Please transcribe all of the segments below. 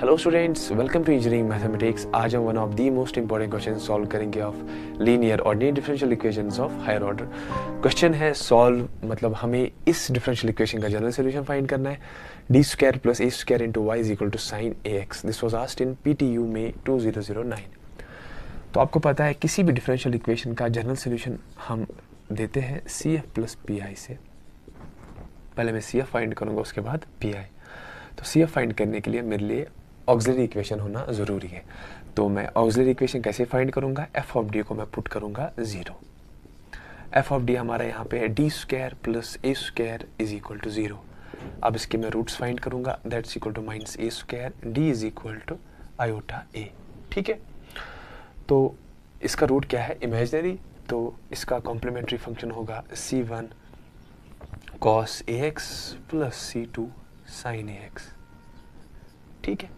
Hello students welcome to engineering mathematics आज हम one of the most important question solve करेंगे of linear ordinary differential equations of higher order question है solve मतलब हमें इस differential equation का general solution find करना है D square plus A square into Y is equal to sine A X this was asked in P T U में two zero zero nine तो आपको पता है किसी भी डिफरेंशियल इक्वेशन का जनरल सोल्यूशन हम देते हैं C F plus P I से पहले मैं सी एफ फाइंड करूँगा उसके बाद पी आई तो सी एफ फाइंड करने के लिए मेरे लिए ऑक्सिलरी इक्वेशन होना ज़रूरी है तो मैं ऑक्सिलरी इक्वेशन कैसे फाइंड करूँगा एफ ऑफ डी को मैं पुट करूँगा ज़ीरो एफ ऑफ डी हमारा यहाँ पे है D square plus A square is equal to zero अब इसके मैं रूट्स फाइंड करूँगा that's equal to minus A square D is equal to iota A ठीक है तो इसका रूट क्या है इमेजनरी तो इसका कॉम्प्लीमेंट्री फंक्शन होगा C one cos A X plus C two sine A X ठीक है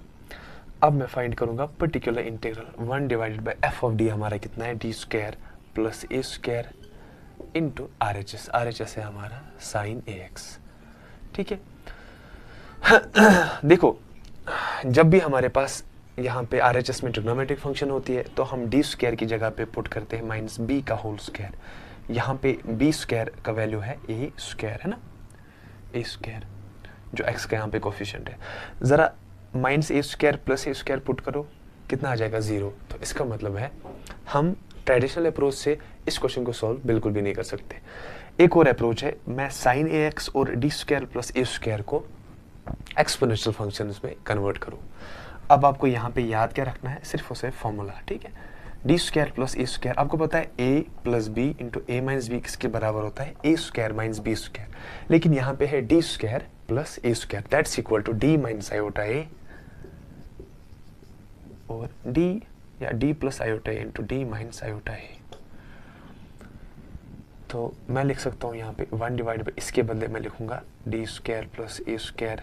अब मैं फाइंड करूंगा particular integral one divided by F of D हमारा कितना है D square plus A square into R H S R H S है हमारा साइन ए एक्स ठीक है देखो जब भी हमारे पास यहाँ पे आर एच एस में ट्रिग्नोमेट्रिक फंक्शन होती है तो हम डी स्क्वायर की जगह पे पुट करते हैं माइनस बी का होल स्क्वायर यहाँ पे बी स्क्वायर का वैल्यू है ए स्क्वायर है ना ए स्क्वायर जो एक्स का यहाँ पे कोफिशेंट है ज़रा minus A square plus A square put करो कितना आ जाएगा ज़ीरो तो इसका मतलब है हम ट्रेडिशनल अप्रोच से इस क्वेश्चन को सॉल्व बिल्कुल भी नहीं कर सकते एक और अप्रोच है मैं साइन ए एक्स और D square plus A square को एक्सपोनेंशियल फंक्शन में कन्वर्ट करूँ अब आपको यहाँ पे याद क्या रखना है सिर्फ और सिर्फ फॉर्मूला ठीक है D square plus A square आपको पता है A plus B into A minus B किसके बराबर होता है A square minus B square लेकिन यहाँ पे है D square plus A square that's equal to D minus iota A और d या d plus iota into D minus iota है तो मैं लिख सकता हूँ यहाँ पे वन डिवाइड बाई इसके बदले मैं लिखूंगा D square plus A square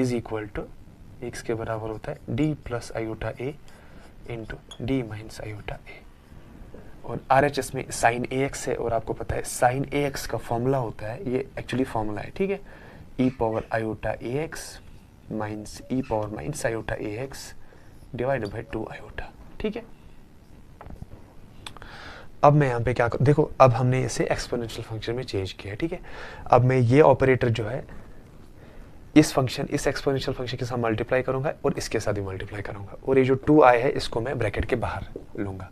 is equal to X के बराबर होता है D plus iota A into D minus iota A और आर एच एस में साइन ए एक्स है और आपको पता है साइन ए एक्स का फॉर्मूला होता है ये एक्चुअली फॉर्मूला है ठीक है ई power iota A X minus E power minus iota A X divide by two iota ठीक है अब मैं यहाँ पे क्या देखो अब हमने इसे एक्सपोनेंशियल फंक्शन में चेंज किया है ठीक है अब मैं ये ऑपरेटर जो है इस फंक्शन इस एक्सपोनेंशियल फंक्शन के साथ मल्टीप्लाई करूंगा और इसके साथ ही मल्टीप्लाई करूंगा और ये जो टू आई है इसको मैं ब्रैकेट के बाहर लूंगा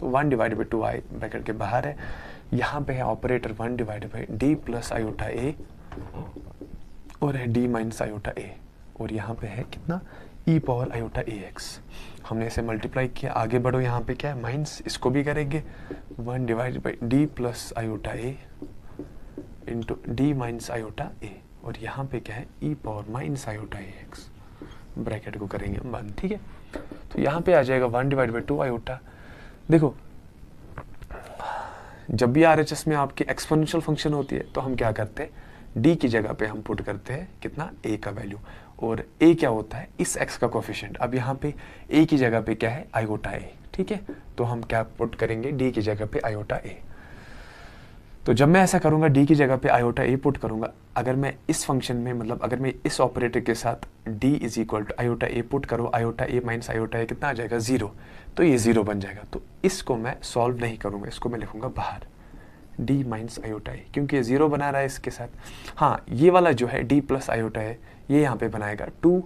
तो one divide by two I bracket के बाहर है यहाँ पे है operator one divide by D plus iota A और है डी माइनस आयोटा ए और यहाँ पे है कितना E power iota A X हमने इसे मल्टीप्लाई किया आगे बढ़ो यहाँ पे क्या है माइनस इसको भी करेंगे one divide by D plus iota A into D minus iota A और यहाँ पे क्या है ई power minus iota A X bracket को करेंगे हम बंद ठीक है तो यहाँ पे आ जाएगा one divide by two iota देखो जब भी आर में आपकी एक्सपोनेंशियल फंक्शन होती है तो हम क्या करते हैं डी की जगह पे हम पुट करते हैं कितना ए का वैल्यू और ए क्या होता है इस एक्स का कोफिशेंट अब यहाँ पे ए की जगह पे क्या है आयोटा ए ठीक है तो हम क्या पुट करेंगे डी की जगह पे आयोटा ए तो जब मैं ऐसा करूँगा डी की जगह पे आयोटा ए पुट करूँगा अगर मैं इस फंक्शन में मतलब अगर मैं इस ऑपरेटर के साथ D is equal to iota A put करो iota A minus iota A कितना आ जाएगा ज़ीरो तो ये ज़ीरो बन जाएगा तो इसको मैं सॉल्व नहीं करूँगा इसको मैं लिखूंगा बाहर डी माइनस आयोटा है क्योंकि ये ज़ीरो बना रहा है इसके साथ हाँ ये वाला जो है डी प्लस आयोटा है ये यहाँ पे बनाएगा two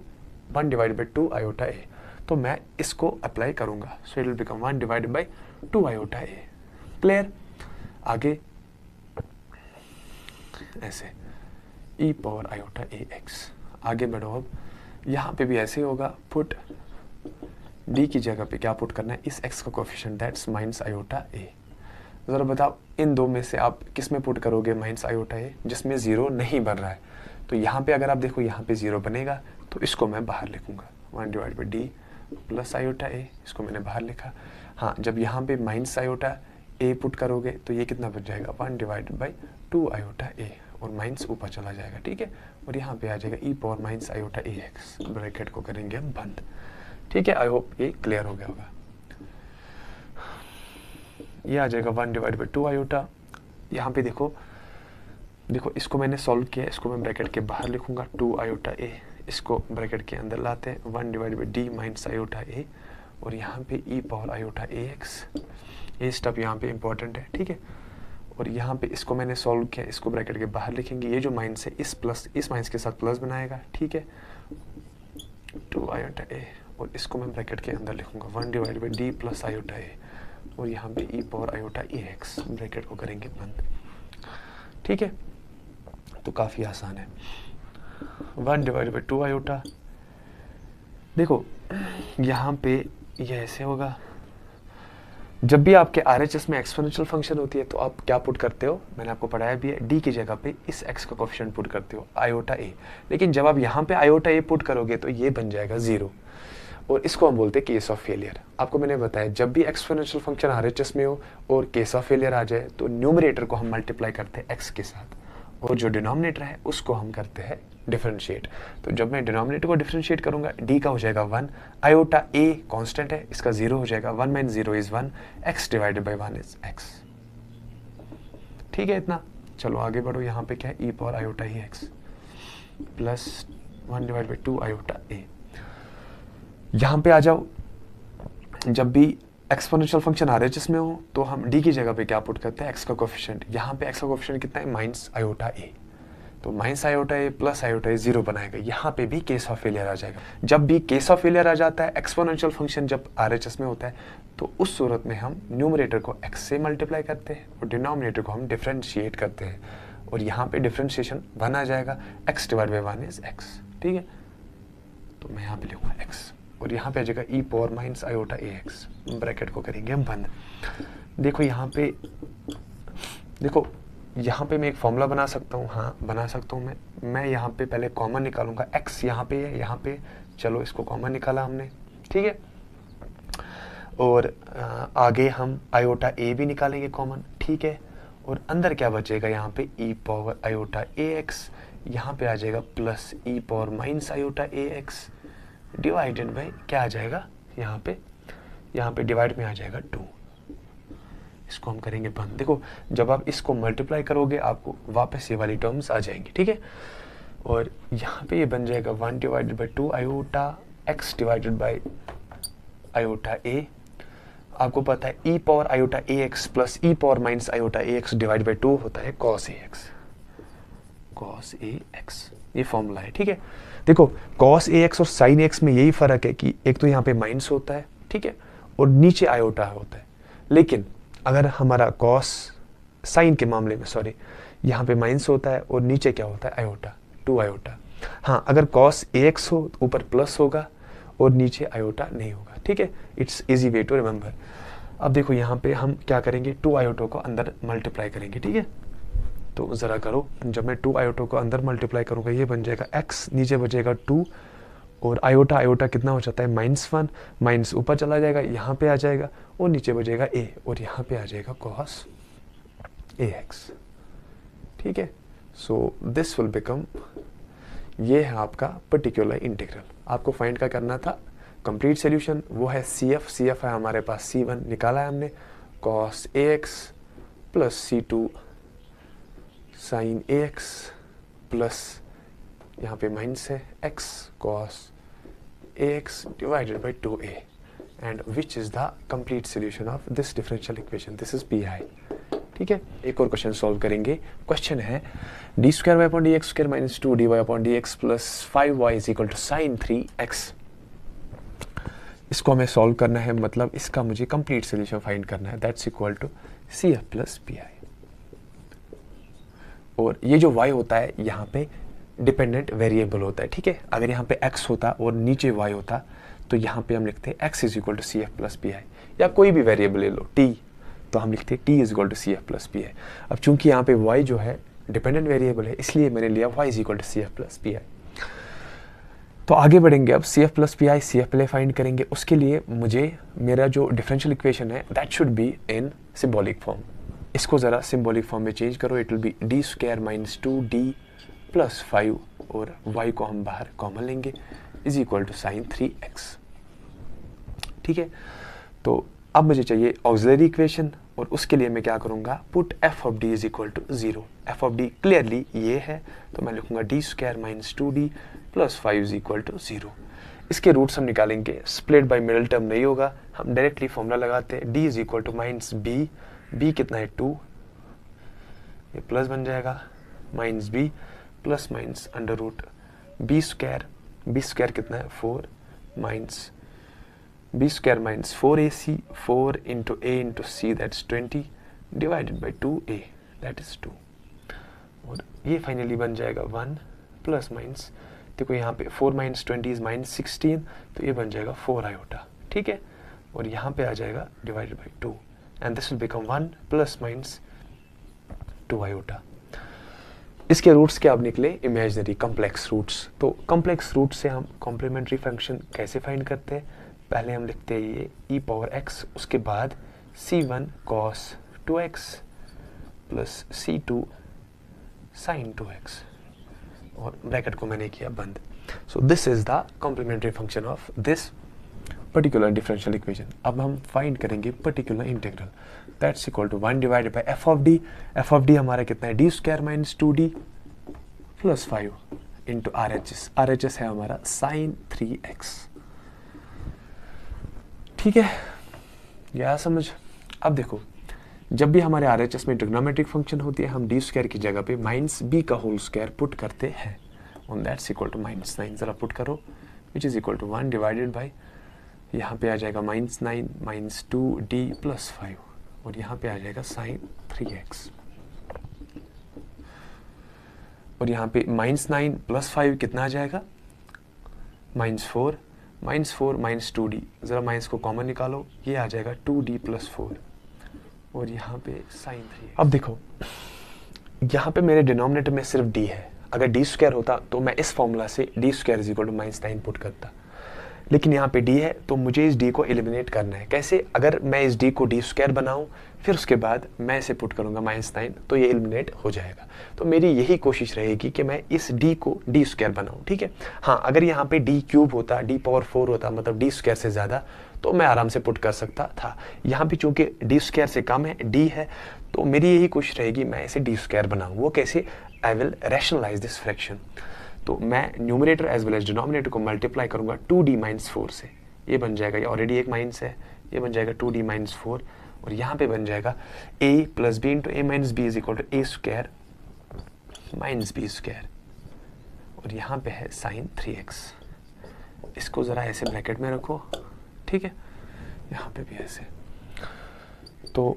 one divide by two iota A तो मैं इसको अप्लाई करूंगा so it will become one divide by two iota A clear आगे ऐसे E power iota A X आगे बढ़ो अब यहाँ पे भी ऐसे होगा पुट डी की जगह पे क्या पुट करना है इस एक्स का coefficient that's minus iota A ज़रा बताओ इन दो में से आप किस में पुट करोगे माइनस आई ओटा ए जिसमें ज़ीरो नहीं बन रहा है तो यहाँ पे अगर आप देखो यहाँ पे ज़ीरो बनेगा तो इसको मैं बाहर लिखूँगा one divide by D plus iota A इसको मैंने बाहर लिखा हाँ जब यहाँ पे माइनस आयोटा ए पुट करोगे तो ये कितना बन जाएगा one divide by two iota A और माइनस ऊपर चला जाएगा ठीक है और यहाँ पे आ जाएगा E power minus iota A X bracket को करेंगे हम बंद ठीक है आई होप ये क्लियर हो गया होगा ये आ जाएगा one divide by two iota यहाँ पे देखो देखो इसको मैंने सॉल्व किया इसको मैं ब्रैकेट के बाहर लिखूंगा टू आयोटा ए इसको ब्रैकेट के अंदर लाते हैं one divide by D minus iota A और यहाँ पे E e power iota A X ये स्टेप यहाँ पे इंपॉर्टेंट है ठीक है और यहाँ पे इसको मैंने सॉल्व किया इसको ब्रैकेट के बाहर लिखेंगे ये जो माइनस है इस प्लस इस माइनस के साथ प्लस बनाएगा ठीक है टू आयोटा ए और इसको मैं ब्रैकेट के अंदर लिखूंगा one divide by D plus iota A और यहाँ पे E power iota E X bracket को करेंगे बंद ठीक है तो काफ़ी आसान है one divide by two iota देखो यहाँ पे ये यह ऐसे होगा जब भी आपके आर एच एस में एक्सपोनेंशियल फंक्शन होती है तो आप क्या पुट करते हो मैंने आपको पढ़ाया भी है डी की जगह पे इस एक्स का कोफिशेंट पुट करते हो आयोटा ए लेकिन जब आप यहाँ पे आयोटा ए पुट करोगे तो ये बन जाएगा ज़ीरो और इसको हम बोलते हैं केस ऑफ फेलियर आपको मैंने बताया जब भी एक्सपोनेंशियल फंक्शन आर में हो और केस ऑफ फेलियर आ जाए तो न्यूमरेटर को हम मल्टीप्लाई करते हैं एक्स के साथ और जो डिनोमिनेटर है उसको हम करते हैं डिफरेंशिएट तो जब मैं डिनोमिनेटर को डिफरेंशिएट करूंगा डी का हो जाएगा वन आयोटा ए कांस्टेंट है इसका जीरो हो जाएगा one minus zero is one X divided by one is X ठीक है इतना चलो आगे बढ़ो यहाँ पे क्या है ई पावर आयोटा ही X plus one divide by two iota A यहाँ पे आ जाओ जब भी एक्सपोनेंशियल फंक्शन आ रहे हैं जिसमें हो तो हम डी की जगह पे क्या पुट करते हैं एक्स का कोफिशेंट यहाँ पे एक्स का कोफिशेंट कितना है माइनस आयोटा ए तो minus iota A plus iota A zero बनाएगा यहाँ पे भी केस ऑफ फेलियर आ जाएगा जब भी केस ऑफ फेलियर आ जाता है एक्सपोनेंशियल फंक्शन जब आर एच एस में होता है तो उस सूरत में हम न्यूमरेटर को एक्स से मल्टीप्लाई करते हैं और डिनोमिनेटर को हम डिफ्रेंशिएट करते हैं और यहाँ पे डिफ्रेंशिएशन वन आ जाएगा X divide by one is X ठीक है तो मैं यहाँ पे लिखूँगा एक्स और यहाँ पे आ जाएगा E power minus iota A X bracket को करेंगे हम बंद देखो यहाँ पे देखो यहाँ पे मैं एक फॉर्मूला बना सकता हूँ हाँ बना सकता हूँ मैं मैं यहाँ पे पहले कॉमन निकालूंगा एक्स यहाँ पे है यहाँ पे चलो इसको कॉमन निकाला हमने ठीक है और आगे हम आयोटा ए भी निकालेंगे कॉमन ठीक है और अंदर क्या बचेगा यहाँ पे E power iota A X यहाँ पे आ जाएगा plus E power minus iota A X divided by क्या आ जाएगा यहाँ पे यहाँ पे डिवाइड में आ जाएगा टू इसको हम करेंगे बंद देखो जब आप इसको मल्टीप्लाई करोगे आपको वापस ये वाली टर्म्स आ जाएंगी ठीक है और यहाँ पे ये बन जाएगा one divided by two iota X divided by iota A आपको पता है ई power iota A X plus E power minus iota A X divide by two होता है cos A X cos A X ये फॉर्मूला है ठीक है देखो कॉस ए एक्स और साइन एक्स में यही फ़र्क है कि एक तो यहाँ पे माइनस होता है ठीक है और नीचे आयोटा होता है लेकिन अगर हमारा कॉस साइन के मामले में सॉरी यहाँ पे माइनस होता है और नीचे क्या होता है आयोटा टू आयोटा हाँ अगर कॉस ए एक्स हो तो ऊपर प्लस होगा और नीचे आयोटा नहीं होगा ठीक है it's easy way to remember अब देखो यहाँ पे हम क्या करेंगे टू आयोटो को अंदर मल्टीप्लाई करेंगे ठीक है तो ज़रा करो जब मैं टू आयोटो को अंदर मल्टीप्लाई करूँगा ये बन जाएगा एक्स नीचे बचेगा टू और आयोटा आयोटा कितना हो जाता है माइनस वन माइनस ऊपर चला जाएगा यहाँ पे आ जाएगा और नीचे बजेगा ए और यहाँ पे आ जाएगा कॉस ए एक्स ठीक है सो दिस विल बिकम ये है आपका पर्टिकुलर इंटीग्रल आपको फाइंड का करना था कंप्लीट सोल्यूशन वो है सी एफ सी एफ है हमारे पास सी वन निकाला है हमने cos A X plus C two sine A X plus यहाँ पे माइनस है X cos A X divided by two A and which is the complete solution of this differential equation this is P I ठीक है एक और question solve करेंगे question है D square Y upon D X square minus two D Y upon D X plus five Y is equal to sine three X इसको हमें solve करना है मतलब इसका मुझे कंप्लीट सोल्यूशन फाइंड करना है that's equal to C F plus P I और ये जो वाई होता है यहाँ पे डिपेंडेंट वेरिएबल होता है ठीक है अगर यहाँ पे एक्स होता और नीचे वाई होता तो यहाँ पे हम लिखते हैं X is equal to C F plus P I या कोई भी वेरिएबल ले लो टी तो हम लिखते हैं T is equal to C F plus P I अब चूंकि यहाँ पे वाई जो है डिपेंडेंट वेरिएबल है इसलिए मैंने लिया Y is equal to C F plus P I तो आगे बढ़ेंगे अब C F plus P I C F plus find करेंगे उसके लिए मुझे मेरा जो डिफरेंशियल इक्वेशन है that should be in symbolic form इसको ज़रा सिम्बॉलिक फॉर्म में चेंज करो it will be D square minus two D plus five और वाई को हम बाहर कॉमन लेंगे is equal to sine three x ठीक है तो अब मुझे चाहिए ऑक्सिलरी इक्वेशन और उसके लिए मैं क्या करूँगा put F of D is equal to zero F of D clearly ये है तो मैं लिखूँगा D square minus two D plus five is equal to zero इसके रूट्स हम निकालेंगे स्प्लिट बाई मिडल टर्म नहीं होगा हम डायरेक्टली फॉर्मूला लगाते हैं D is equal to minus B B कितना है टू ये प्लस बन जाएगा minus B plus minus under root B square B square कितना है four minus B square minus four A C four into A into C that's twenty divided by two A that is two और ये finally बन जाएगा one plus minus देखो यहाँ पे four minus twenty is minus sixteen तो ये बन जाएगा फोर आयोटा ठीक है और यहाँ पे आ जाएगा divided by two and this will become 1 plus minus 2 iota. इसके रूट्स क्या अब निकले इमेजनरी कॉम्प्लेक्स रूट्स तो कॉम्प्लेक्स रूट से हम कॉम्प्लीमेंट्री फंक्शन कैसे फाइंड करते हैं पहले हम लिखते हैं ये e पावर x उसके बाद c1 one cos two x plus C two sine two X और ब्रैकेट को मैंने किया बंद so this is the complementary function of this particular differential equation अब हम फाइंड करेंगे particular integral that's equal to one divided by F of D F of D हमारा कितना है D square minus two D plus five into R H S R H S है हमारा sign three x ठीक है यह समझ अब देखो जब भी हमारे आर एच एस में ट्रिग्नोमेट्रिक फंक्शन होती है हम डी स्क्वायर की जगह पे माइनस बी का होल स्क्वायर पुट करते हैं on that's equal to minus sine ज़रा पुट करो which is equal to one divided by यहाँ पे आ जाएगा minus nine minus two D plus five और यहाँ पे आ जाएगा साइन थ्री एक्स और यहाँ पे माइनस नाइन प्लस फाइव कितना आ जाएगा minus four minus four minus two D ज़रा माइनस को कॉमन निकालो ये आ जाएगा टू डी प्लस फोर और यहाँ पे साइन थ्री अब देखो यहाँ पे मेरे डिनोमिनेटर में सिर्फ डी है अगर डी स्क्वायर होता तो मैं इस फॉर्मूला से D square is equal to minus nine put करता लेकिन यहाँ पे डी है तो मुझे इस डी को एलिमिनेट करना है कैसे अगर मैं इस डी को डी स्क्वायर बनाऊँ फिर उसके बाद मैं इसे पुट करूँगा माइनस नाइन तो ये एलिमिनेट हो जाएगा तो मेरी यही कोशिश रहेगी कि मैं इस डी को डी स्क्वायर बनाऊँ ठीक है हाँ अगर यहाँ पे डी क्यूब होता डी पावर फोर होता मतलब डी स्क्वायर से ज़्यादा तो मैं आराम से पुट कर सकता था यहाँ पर चूँकि डी स्क्वायर से कम है डी है तो मेरी यही कोशिश रहेगी मैं इसे डी स्क्वायर बनाऊँ वो कैसे I will rationalise this fraction तो मैं numerator as well as denominator को मल्टीप्लाई करूंगा टू डी माइनस फोर से ये बन जाएगा ये ऑलरेडी एक माइनस है ये बन जाएगा टू डी माइनस फोर और यहाँ पे बन जाएगा A plus B into A minus B is equal to A square minus B square और यहाँ पे है साइन थ्री एक्स इसको ज़रा ऐसे ब्रैकेट में रखो ठीक है यहाँ पे भी ऐसे तो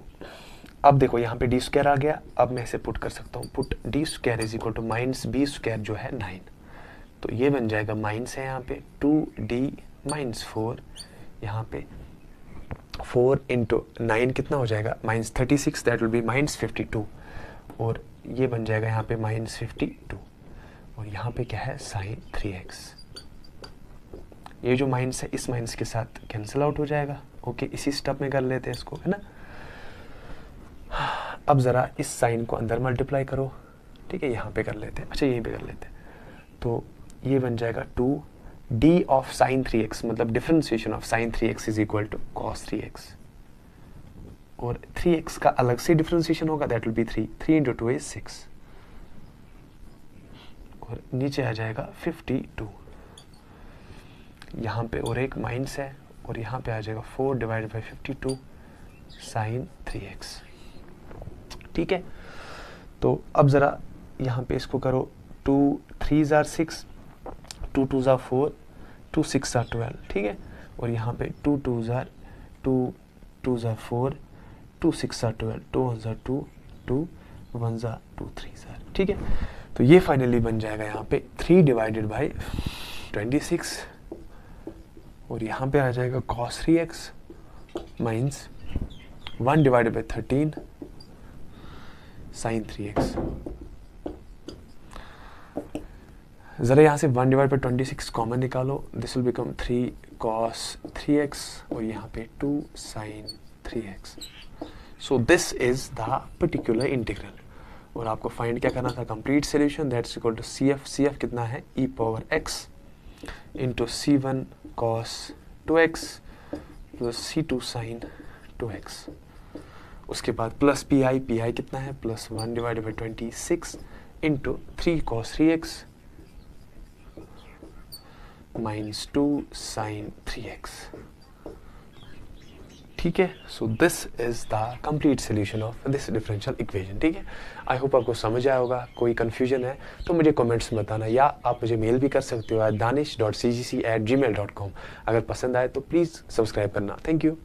अब देखो यहाँ पे डी स्क्वायर आ गया अब मैं इसे पुट कर सकता हूँ put D square is equal to minus B square जो है नाइन तो ये बन जाएगा माइनस है यहाँ पे टू डी माइनस फोर यहाँ पे फोर इंटू नाइन कितना हो जाएगा minus thirty six that will be minus fifty two और ये बन जाएगा यहाँ पे माइनस फिफ्टी टू और यहाँ पे क्या है साइन थ्री एक्स ये जो माइनस है इस माइनस के साथ कैंसिल आउट हो जाएगा ओके इसी स्टेप में कर लेते हैं इसको है ना अब ज़रा इस साइन को अंदर मल्टीप्लाई करो ठीक है यहाँ पे कर लेते हैं अच्छा यहीं पे कर लेते हैं तो ये बन जाएगा two D of sine three X मतलब differentiation of sine three X is equal to cos three x और थ्री एक्स का अलग से डिफ्रेंसिएशन होगा that will be three three into two is six और नीचे आ जाएगा फिफ्टी टू यहाँ पे और एक माइनस है और यहाँ पे आ जाएगा four divide by fifty two sine three x ठीक है तो अब ज़रा यहाँ पे इसको करो टू थ्री ज़ार सिक्स टू टू ज़ा फोर टू सिक्स ज़ा ट्वेल्व ठीक है और यहाँ पे टू टू ज़ार टू टू ज़ा फोर टू सिक्स ज़ा ट्वेल्व टू वन ज़ा टू टू वन ज़ा टू थ्री ज़ार ठीक है तो ये फाइनली बन जाएगा यहाँ पे three divided by twenty six और यहाँ पे आ जाएगा cos three x minus one divided by thirteen sine three x ज़रा यहाँ से वन डिवाइड पर ट्वेंटी सिक्स कॉमन निकालो this will become three cos three x और यहाँ पे two sine three x so this is the particular integral और आपको फाइंड क्या करना था complete solution that's equal to C F C F कितना है ई पावर एक्स इंटू सी one cos two x plus C two sine two x उसके बाद plus P I P I कितना है plus one divide by twenty six into three cos three x minus two sine three x ठीक है so this is the complete solution of this differential equation ठीक है I hope आपको समझ आया होगा कोई कन्फ्यूजन है तो मुझे कमेंट्स में बताना या आप मुझे मेल भी कर सकते हो at Danish dot C G C at Gmail dot com अगर पसंद आए तो प्लीज़ सब्सक्राइब करना थैंक यू